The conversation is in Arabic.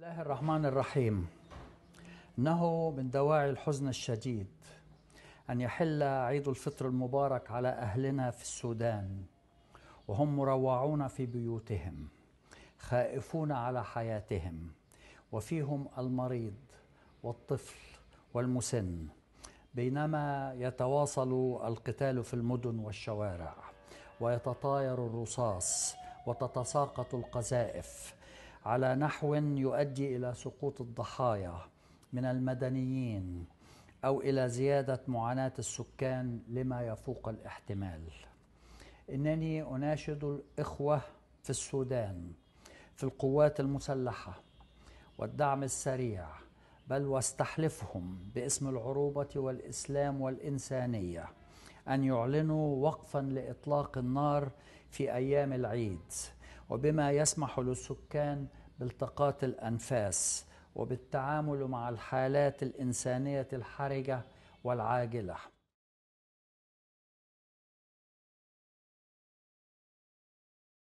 الله الرحمن الرحيم انه من دواعي الحزن الشديد ان يحل عيد الفطر المبارك على اهلنا في السودان وهم مروعون في بيوتهم خائفون على حياتهم وفيهم المريض والطفل والمسن بينما يتواصل القتال في المدن والشوارع ويتطاير الرصاص وتتساقط القذائف على نحو يؤدي الى سقوط الضحايا من المدنيين او الى زياده معاناه السكان لما يفوق الاحتمال. انني اناشد الاخوه في السودان في القوات المسلحه والدعم السريع بل واستحلفهم باسم العروبه والاسلام والانسانيه ان يعلنوا وقفا لاطلاق النار في ايام العيد وبما يسمح للسكان بالتقاط الأنفاس وبالتعامل مع الحالات الإنسانية الحرجة والعاجلة